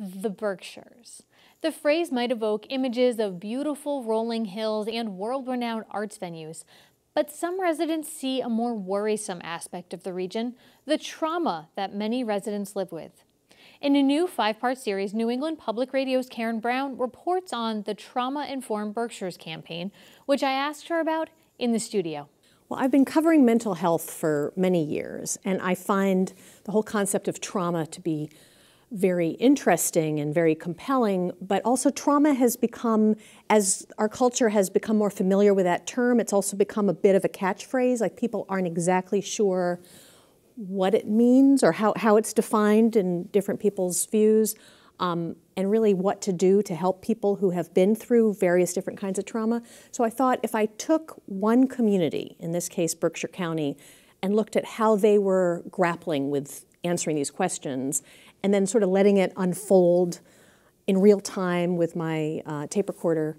the Berkshires. The phrase might evoke images of beautiful rolling hills and world-renowned arts venues, but some residents see a more worrisome aspect of the region, the trauma that many residents live with. In a new five-part series, New England Public Radio's Karen Brown reports on the Trauma-Informed Berkshires campaign, which I asked her about in the studio. Well, I've been covering mental health for many years, and I find the whole concept of trauma to be very interesting and very compelling, but also trauma has become, as our culture has become more familiar with that term, it's also become a bit of a catchphrase. Like people aren't exactly sure what it means or how, how it's defined in different people's views, um, and really what to do to help people who have been through various different kinds of trauma. So I thought if I took one community, in this case Berkshire County, and looked at how they were grappling with answering these questions and then sort of letting it unfold in real time with my uh, tape recorder,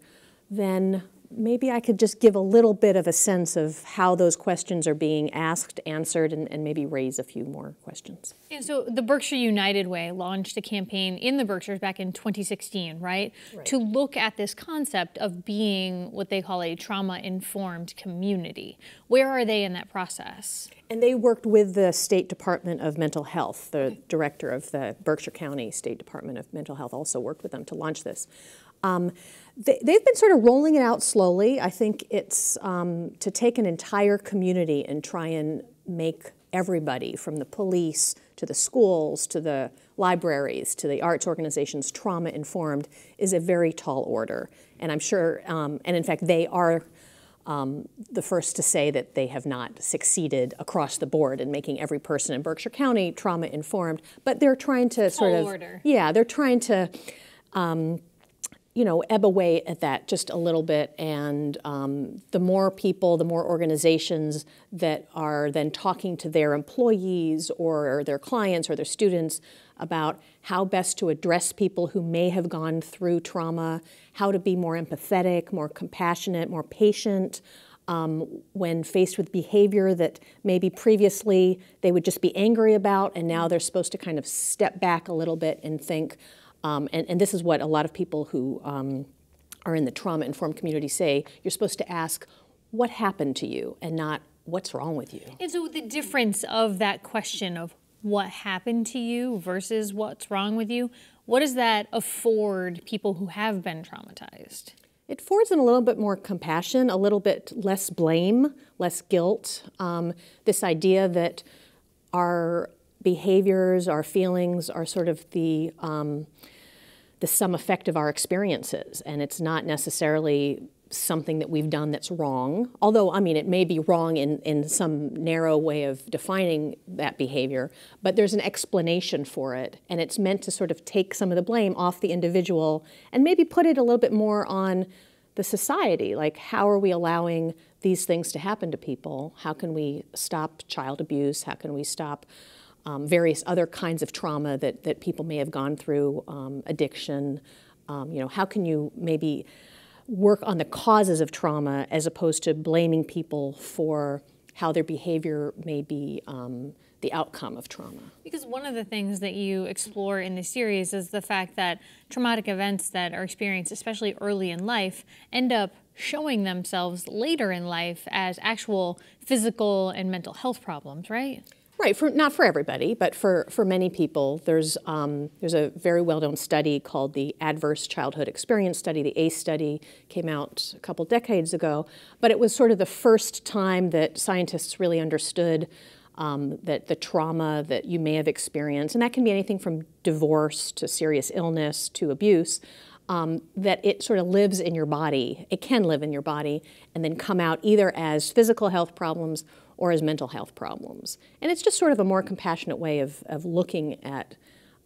then maybe I could just give a little bit of a sense of how those questions are being asked, answered, and, and, maybe raise a few more questions. And so the Berkshire United Way launched a campaign in the Berkshires back in 2016, right? right. To look at this concept of being what they call a trauma informed community. Where are they in that process? And they worked with the State Department of Mental Health. The director of the Berkshire County State Department of Mental Health also worked with them to launch this. Um, they, have been sort of rolling it out slowly. I think it's um, to take an entire community and try and make everybody from the police to the schools to the libraries to the arts organizations trauma informed is a very tall order. And I'm sure, um, and in fact, they are um, the first to say that they have not succeeded across the board in making every person in Berkshire County trauma informed, but they're trying to sort of order. yeah, they're trying to um, you know, ebb away at that just a little bit. And um, the more people, the more organizations that are then talking to their employees or their clients or their students about how best to address people who may have gone through trauma, how to be more empathetic, more compassionate, more patient. Um, when faced with behavior that maybe previously they would just be angry about, and now they're supposed to kind of step back a little bit and think, um, and, and, this is what a lot of people who um, are in the trauma informed community say you're supposed to ask, what happened to you, and not what's wrong with you. And so the difference of that question of what happened to you versus what's wrong with you, what does that afford people who have been traumatized? It affords them a little bit more compassion, a little bit less blame, less guilt. Um, this idea that our behaviors, our feelings are sort of the um, the sum effect of our experiences, and it's not necessarily something that we've done that's wrong. Although, I mean, it may be wrong in, in some narrow way of defining that behavior, but there's an explanation for it, and it's meant to sort of take some of the blame off the individual and maybe put it a little bit more on the society. Like, how are we allowing these things to happen to people? How can we stop child abuse? How can we stop um, various other kinds of trauma that, that people may have gone through, um, addiction. Um, you know, how can you maybe work on the causes of trauma as opposed to blaming people for how their behavior may be um, the outcome of trauma? Because one of the things that you explore in the series is the fact that traumatic events that are experienced, especially early in life, end up showing themselves later in life as actual physical and mental health problems, right? Right, for, not for everybody, but for, for many people, there's, um, there's a very well-known study called the Adverse Childhood Experience Study, the ACE study, came out a couple decades ago, but it was sort of the first time that scientists really understood um, that the trauma that you may have experienced, and that can be anything from divorce to serious illness to abuse, um, that it sort of lives in your body. It can live in your body and then come out either as physical health problems or as mental health problems. And it's just sort of a more compassionate way of, of looking at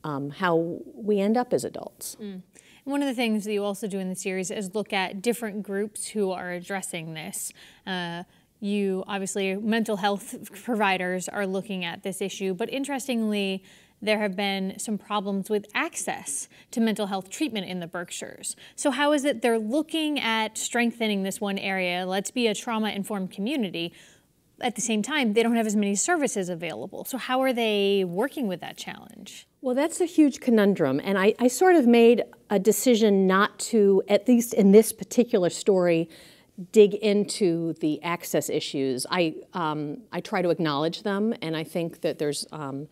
um, how we end up as adults. Mm. One of the things that you also do in the series is look at different groups who are addressing this. Uh, you obviously, mental health providers are looking at this issue, but interestingly, there have been some problems with access to mental health treatment in the Berkshires. So, how is it they're looking at strengthening this one area? Let's be a trauma informed community at the same time, they don't have as many services available. So, how are they working with that challenge? Well, that's a huge conundrum. And I, I, sort of made a decision not to, at least in this particular story, dig into the access issues. I, um, I try to acknowledge them, and I think that there's, um,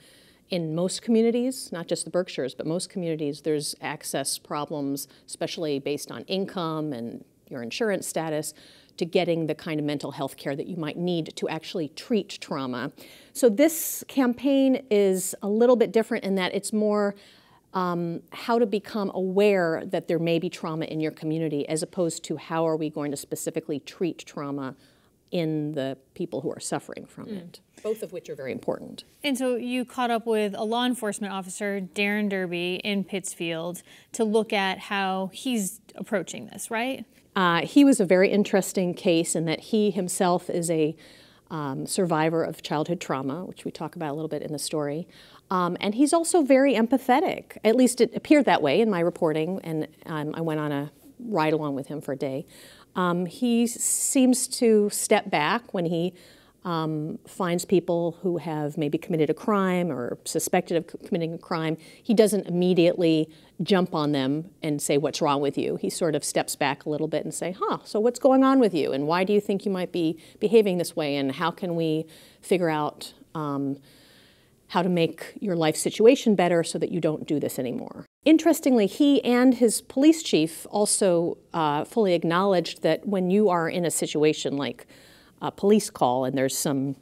in most communities, not just the Berkshires, but most communities, there's access problems, especially based on income and your insurance status, to getting the kind of mental health care that you might need to actually treat trauma. So this campaign is a little bit different in that it's more um, how to become aware that there may be trauma in your community as opposed to how are we going to specifically treat trauma in the people who are suffering from mm. it, both of which are very important. And so you caught up with a law enforcement officer, Darren Derby, in Pittsfield, to look at how he's approaching this, right? Uh, he was a very interesting case in that he himself is a um, survivor of childhood trauma, which we talk about a little bit in the story. Um, and he's also very empathetic. At least it appeared that way in my reporting, and um, I went on a ride along with him for a day. Um, he seems to step back when he um, finds people who have maybe committed a crime or suspected of committing a crime. He doesn't immediately jump on them and say, what's wrong with you? He sort of steps back a little bit and say, huh, so what's going on with you? And why do you think you might be behaving this way? And how can we figure out um, how to make your life situation better so that you don't do this anymore. Interestingly, he and his police chief also uh, fully acknowledged that when you are in a situation like uh, police call and there's some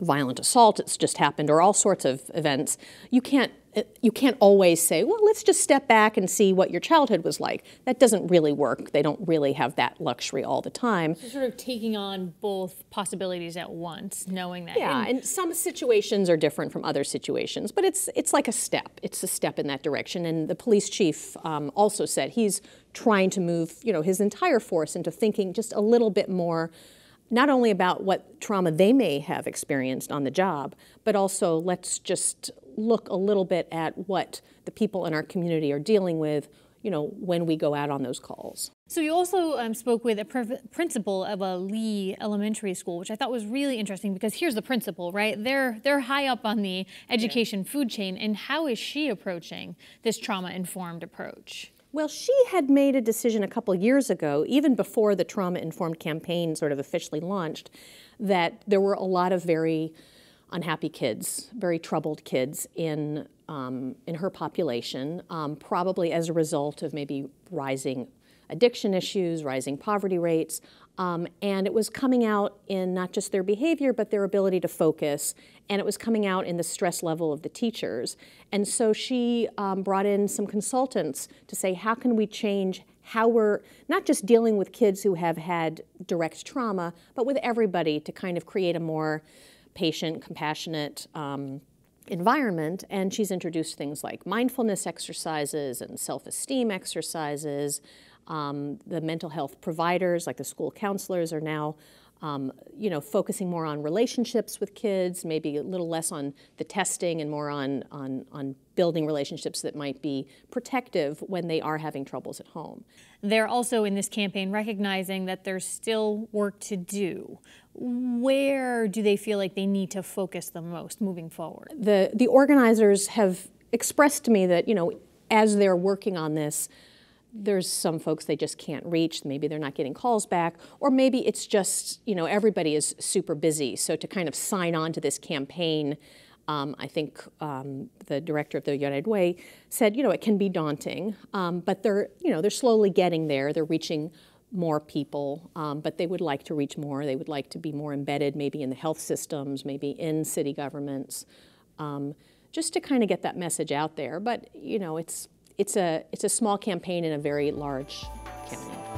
violent assault that's just happened or all sorts of events, you can't you can't always say, well, let's just step back and see what your childhood was like. That doesn't really work. They don't really have that luxury all the time. So sort of taking on both possibilities at once, knowing that. Yeah, and, and some situations are different from other situations, but it's it's like a step. It's a step in that direction. And the police chief um, also said he's trying to move, you know, his entire force into thinking just a little bit more not only about what trauma they may have experienced on the job, but also let's just look a little bit at what the people in our community are dealing with, you know, when we go out on those calls. So you also um, spoke with a principal of a Lee Elementary School, which I thought was really interesting because here's the principal, right? They're they're high up on the education yeah. food chain, and how is she approaching this trauma informed approach? Well, she had made a decision a couple years ago, even before the trauma informed campaign sort of officially launched, that there were a lot of very unhappy kids, very troubled kids in um, in her population, um, probably as a result of maybe rising addiction issues, rising poverty rates, um, and it was coming out in not just their behavior, but their ability to focus, and it was coming out in the stress level of the teachers. And so she um, brought in some consultants to say, how can we change how we're not just dealing with kids who have had direct trauma, but with everybody to kind of create a more patient, compassionate, um, environment, and she's introduced things like mindfulness exercises and self esteem exercises, um, the mental health providers, like the school counselors, are now um, you know, focusing more on relationships with kids, maybe a little less on the testing and more on, on, on building relationships that might be protective when they are having troubles at home. They're also in this campaign recognizing that there's still work to do. Where do they feel like they need to focus the most moving forward? The, the organizers have expressed to me that, you know, as they're working on this, there's some folks they just can't reach. Maybe they're not getting calls back, or maybe it's just, you know, everybody is super busy. So to kind of sign on to this campaign, um, I think um, the director of the United Way said, you know, it can be daunting, um, but they're, you know, they're slowly getting there. They're reaching more people, um, but they would like to reach more. They would like to be more embedded, maybe in the health systems, maybe in city governments, um, just to kind of get that message out there. But you know, it's it's a, it's a small campaign in a very large county.